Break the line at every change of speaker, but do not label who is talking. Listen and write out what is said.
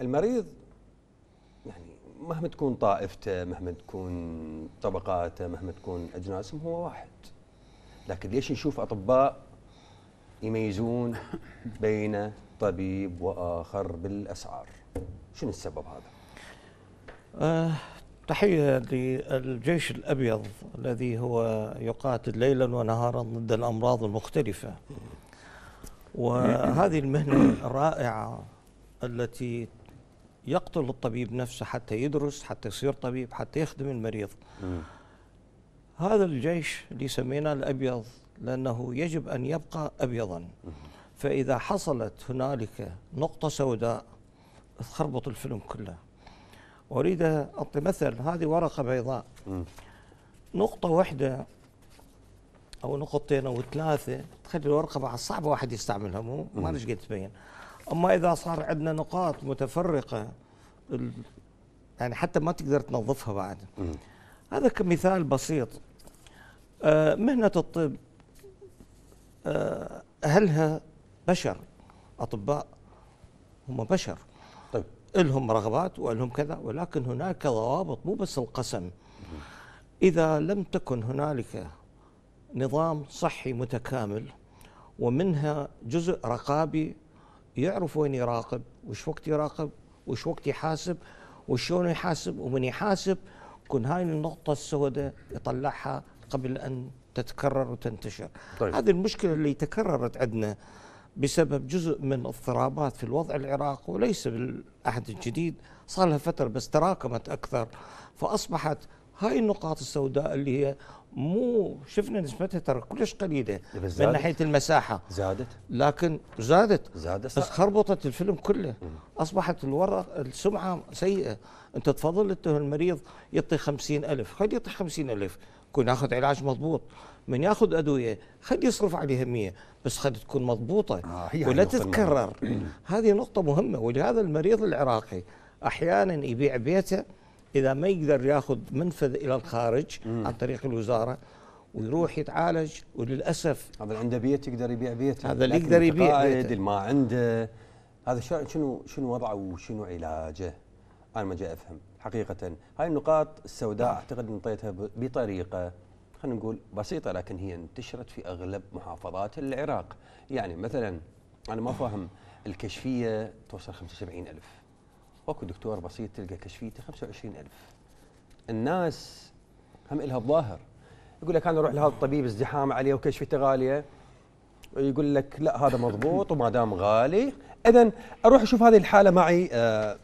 المريض يعني مهما تكون طائفته مهما تكون طبقاته مهما تكون اجناسهم هو واحد لكن ليش نشوف اطباء يميزون بين طبيب واخر بالاسعار شنو السبب هذا أه تحيه للجيش
الابيض الذي هو يقاتل ليلا ونهارا ضد الامراض المختلفه وهذه المهنه الرائعه التي يقتل الطبيب نفسه حتى يدرس حتى يصير طبيب حتى يخدم المريض هذا الجيش اللي سميناه الأبيض لأنه يجب أن يبقى أبيضا فإذا حصلت هنالك نقطة سوداء تخربط الفيلم كله أريد أعطي مثل هذه ورقة بيضاء نقطة واحدة أو نقطتين أو ثلاثة تخلي الورقة بعد صعب واحد يستعملها مو ما ليش قد تبين اما اذا صار عندنا نقاط متفرقه يعني حتى ما تقدر تنظفها بعد هذا كمثال بسيط آه، مهنه الطب آه، اهلها بشر اطباء هم بشر طيب لهم رغبات ولهم كذا ولكن هناك ضوابط مو بس القسم اذا لم تكن هنالك نظام صحي متكامل ومنها جزء رقابي يعرف وين يراقب وش وقت يراقب وش وقت يحاسب وشلون يحاسب ومن يحاسب كن هاي النقطة السوداء يطلعها قبل أن تتكرر وتنتشر طيب. هذه المشكلة اللي تكررت عندنا بسبب جزء من اضطرابات في الوضع العراق وليس بالعهد الجديد صار لها فترة بس تراكمت أكثر فأصبحت هاي النقاط السوداء اللي هي مو شفنا نسبتها ترى كلش قليله من ناحيه المساحه زادت لكن زادت زادت بس خربطت الفيلم كله اصبحت الورق السمعه سيئه انت تفضل انت المريض يعطي خمسين ألف خليه يعطي خمسين ألف يكون ياخذ علاج مضبوط من ياخذ ادويه خلي يصرف عليها 100 بس خلي تكون مضبوطه آه ولا تتكرر هذه نقطه مهمه ولهذا المريض العراقي احيانا يبيع بيته اذا ما يقدر ياخذ منفذ الى الخارج مم. عن طريق الوزاره ويروح يتعالج وللاسف هذا اللي عنده بيت يقدر يبيع
بيته هذا اللي يقدر يبيع بيته اللي ما عنده هذا شنو شنو وضعه وشنو علاجه؟ انا ما جاي افهم حقيقه هاي النقاط السوداء نعم. اعتقد نطيتها بطريقه خلينا نقول بسيطه لكن هي انتشرت في اغلب محافظات العراق يعني مثلا انا ما فاهم الكشفيه توصل 75 ألف اكو دكتور بسيط تلقى كشفيته 25000 الناس هم إلها الظاهر يقول لك انا اروح لهذا الطبيب ازدحام عليه وكشفيته غاليه يقول لك لا هذا مضبوط وما دام غالي اذا اروح اشوف هذه الحاله معي آه،